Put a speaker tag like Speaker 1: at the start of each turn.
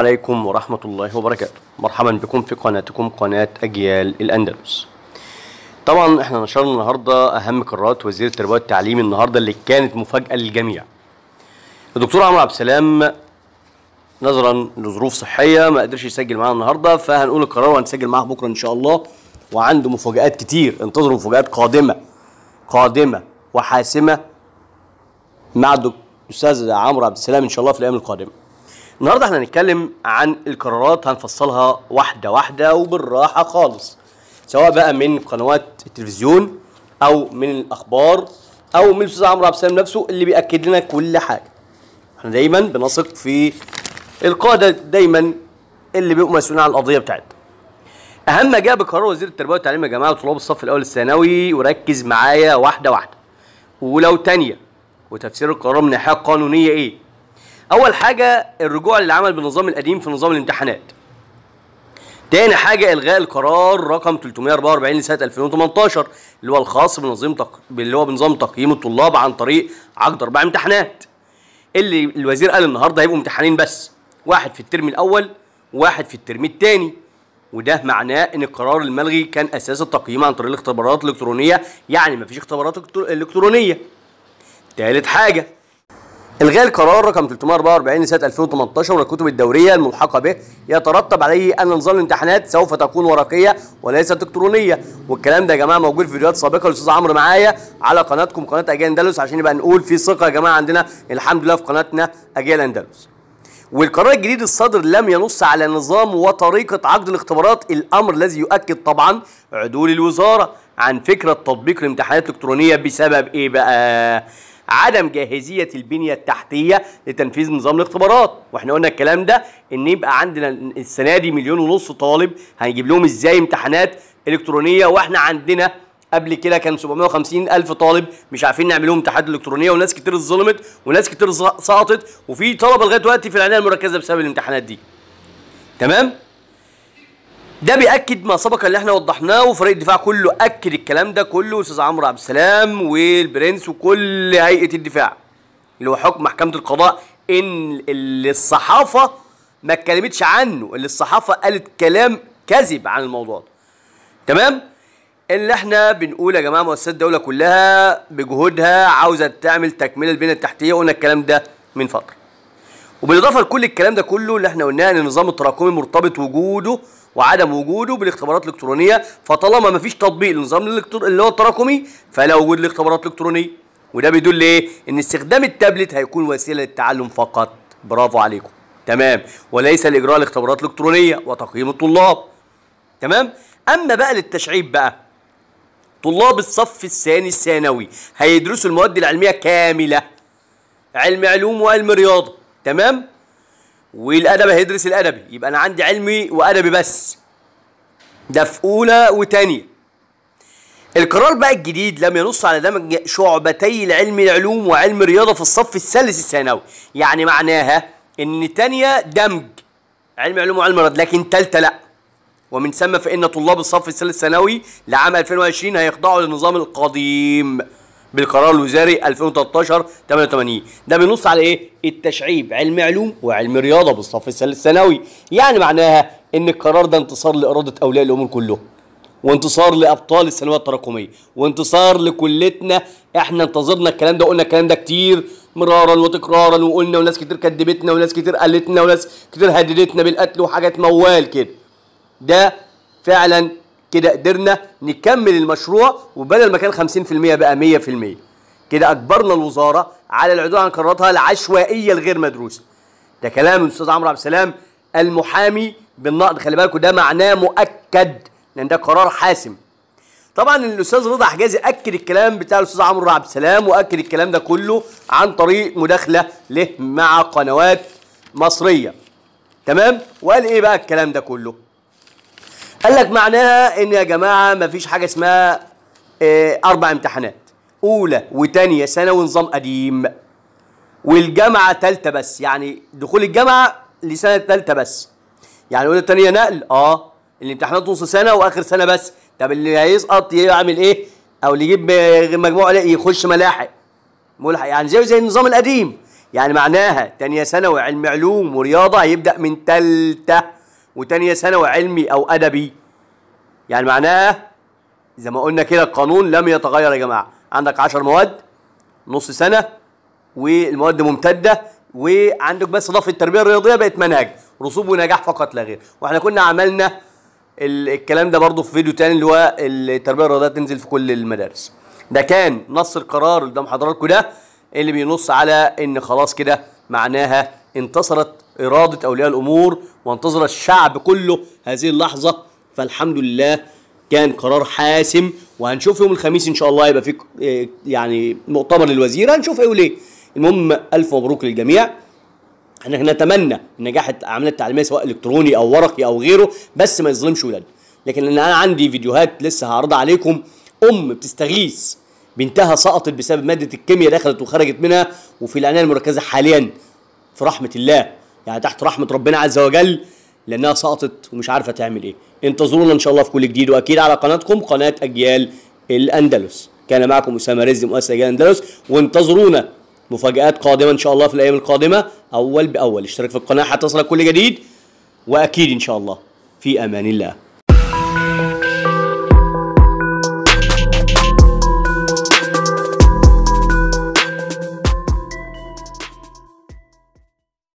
Speaker 1: عليكم ورحمة الله وبركاته مرحبا بكم في قناتكم قناة أجيال الأندلس طبعا احنا نشرنا النهاردة أهم قرارات وزير التربية والتعليم النهاردة اللي كانت مفاجأة للجميع الدكتور عمرو عبد السلام نظرا لظروف صحية ما قدرش يسجل معانا النهاردة فهنقول القرار وهنسجل معاه بكرة إن شاء الله وعنده مفاجآت كتير انتظروا مفاجآت قادمة قادمة وحاسمة مع الأستاذ عمرو عبد السلام إن شاء الله في الأيام القادمة النهارده احنا هنتكلم عن القرارات هنفصلها واحده واحده وبالراحه خالص سواء بقى من قنوات التلفزيون او من الاخبار او من الاستاذ عمرو عبد السلام نفسه اللي بياكد لنا كل حاجه احنا دايما بنثق في القاده دايما اللي بيبقوا مسؤولين عن القضيه بتاعتنا اهم ما جاء بقرار وزير التربيه والتعليم يا جماعه وطلاب الصف الاول الثانوي وركز معايا واحده واحده ولو تانية وتفسير القرار من الناحيه القانونيه ايه اول حاجه الرجوع للعمل بالنظام القديم في نظام الامتحانات تاني حاجة إلغاء القرار رقم 344 لسنة 2018 اللي هو الخاص بنظام تق... اللي هو بنظام تقييم الطلاب عن طريق عقد أربع امتحانات اللي الوزير قال النهارده هيبقوا امتحانين بس واحد في الترم الأول وواحد في الترم الثاني وده معناه ان القرار الملغي كان اساس التقييم عن طريق الاختبارات الالكترونيه يعني مفيش اختبارات الكترونيه ثالث حاجه الغاء القرار رقم 344 لسنه 2018 والكتب الدوريه الملحقه به يترتب عليه ان نظام الامتحانات سوف تكون ورقيه وليست الكترونيه والكلام ده يا جماعه موجود في فيديوهات سابقه الاستاذ عمرو معايا على قناتكم قناه اجيال اندلس عشان يبقى نقول في ثقه يا جماعه عندنا الحمد لله في قناتنا اجيال اندلس والقرار الجديد الصادر لم ينص على نظام وطريقة عقد الاختبارات الأمر الذي يؤكد طبعا عدول الوزارة عن فكرة تطبيق الامتحانات الإلكترونية بسبب إيه بقى؟ عدم جاهزيه البنيه التحتيه لتنفيذ نظام الاختبارات واحنا قلنا الكلام ده ان يبقى عندنا السنه دي مليون ونص طالب هنجيب لهم ازاي امتحانات الكترونيه واحنا عندنا قبل كده كان 750 الف طالب مش عارفين نعمل لهم امتحانات الكترونيه وناس كتير اتظلمت وناس كتير سقطت وفي طلبه لغايه دلوقتي في العنايه المركزه بسبب الامتحانات دي تمام ده بيأكد ما سبق اللي احنا وضحناه وفريق الدفاع كله أكد الكلام ده كله أستاذ عمرو عبد السلام والبرنس وكل هيئة الدفاع اللي هو حكم محكمة القضاء إن اللي الصحافة ما اتكلمتش عنه اللي الصحافة قالت كلام كذب عن الموضوع ده تمام؟ اللي احنا بنقول يا جماعه مؤسسات الدوله كلها بجهودها عاوزه تعمل تكمله البنيه التحتيه قلنا الكلام ده من فتره وبالاضافه لكل الكلام ده كله اللي احنا قلناه ان النظام التراكمي مرتبط وجوده وعدم وجوده بالاختبارات الالكترونيه فطالما ما فيش تطبيق للنظام اللي هو التراكمي فلا وجود لاختبارات الكترونيه وده بيدل ايه ان استخدام التابلت هيكون وسيله للتعلم فقط برافو عليكم تمام وليس لاجراء الاختبارات الالكترونيه وتقييم الطلاب تمام اما بقى للتشعيب بقى طلاب الصف الثاني الثانوي هيدرسوا المواد العلميه كامله علم علوم وعلم رياضه تمام والادب هيدرس الادبي يبقى انا عندي علمي وادبي بس ده في اولى وثانيه القرار بقى الجديد لم ينص على دمج شعبتي العلم العلوم وعلم الرياضه في الصف الثالث الثانوي يعني معناها ان ثانيه دمج علم علوم وعلم رياضه لكن ثالثه لا ومن ثم فان طلاب الصف الثالث الثانوي لعام 2020 هيخضعوا للنظام القديم بالقرار الوزاري 2013 88 ده بينص على ايه التشعيب علم علوم وعلم رياضه بالصف الثانوي يعني معناها ان القرار ده انتصار لاراده اولياء الامور كلهم وانتصار لابطال الثانويه التراكميه وانتصار لكلتنا احنا انتظرنا الكلام ده وقلنا الكلام ده كتير مرارا وتكرارا وقلنا وناس كتير كدبتنا وناس كتير قالتنا وناس كتير هددتنا بالقتل وحاجات موال كده ده فعلا كده قدرنا نكمل المشروع وبدل ما كان 50% بقى 100% كده اجبرنا الوزاره على العدول عن قراراتها العشوائيه الغير مدروسه ده كلام الاستاذ عمرو عبد السلام المحامي بالنقد خلي بالكوا ده معناه مؤكد لان ده قرار حاسم طبعا الاستاذ رضا حجازي اكد الكلام بتاع الاستاذ عمرو عبد السلام واكد الكلام ده كله عن طريق مداخله له مع قنوات مصريه تمام وقال ايه بقى الكلام ده كله قال لك معناها ان يا جماعه ما فيش حاجه اسمها آه، اربع امتحانات اولى وثانيه ثانوي نظام قديم والجامعه ثالثه بس يعني دخول الجامعه لسنه ثالثه بس يعني اولى ثانيه نقل اه الامتحانات نص سنه واخر سنه بس طب اللي هيسقط يعمل ايه او اللي يجيب مجموعه يخش ملاحق ملحق يعني زي زي النظام القديم يعني معناها تانية ثانوي علم علوم ورياضة هيبدأ من تالتة وتانية ثانوي علمي أو أدبي يعني معناه زي ما قلنا كده القانون لم يتغير يا جماعة عندك 10 مواد نص سنة والمواد ممتدة وعندك بس ضف التربية الرياضية بقت منهج رسوب ونجاح فقط لا غير واحنا كنا عملنا الكلام ده برضه في فيديو تاني اللي هو التربية الرياضية تنزل في كل المدارس ده كان نص القرار اللي قدام حضراتكم ده اللي بينص على ان خلاص كده معناها انتصرت إرادة أولياء الأمور وانتظر الشعب كله هذه اللحظة فالحمد لله كان قرار حاسم وهنشوف يوم الخميس إن شاء الله يبقى في إيه، يعني مؤتمر للوزير هنشوف إيه وليه المهم ألف مبروك للجميع احنا نتمنى نجاح العمليه التعليميه سواء الكتروني او ورقي او غيره بس ما يظلمش ولادنا لكن انا عندي فيديوهات لسه هعرضها عليكم ام بتستغيث بنتها سقطت بسبب ماده الكيمياء دخلت وخرجت منها وفي العنايه المركزه حاليا في رحمه الله يعني تحت رحمه ربنا عز وجل لانها سقطت ومش عارفه تعمل ايه انتظرونا ان شاء الله في كل جديد واكيد على قناتكم قناه اجيال الاندلس كان معكم اسامه رزق مؤسسة اجيال الاندلس وانتظرونا مفاجات قادمه ان شاء الله في الايام القادمه اول باول اشترك في القناه حتى يصلك كل جديد واكيد ان شاء الله في امان الله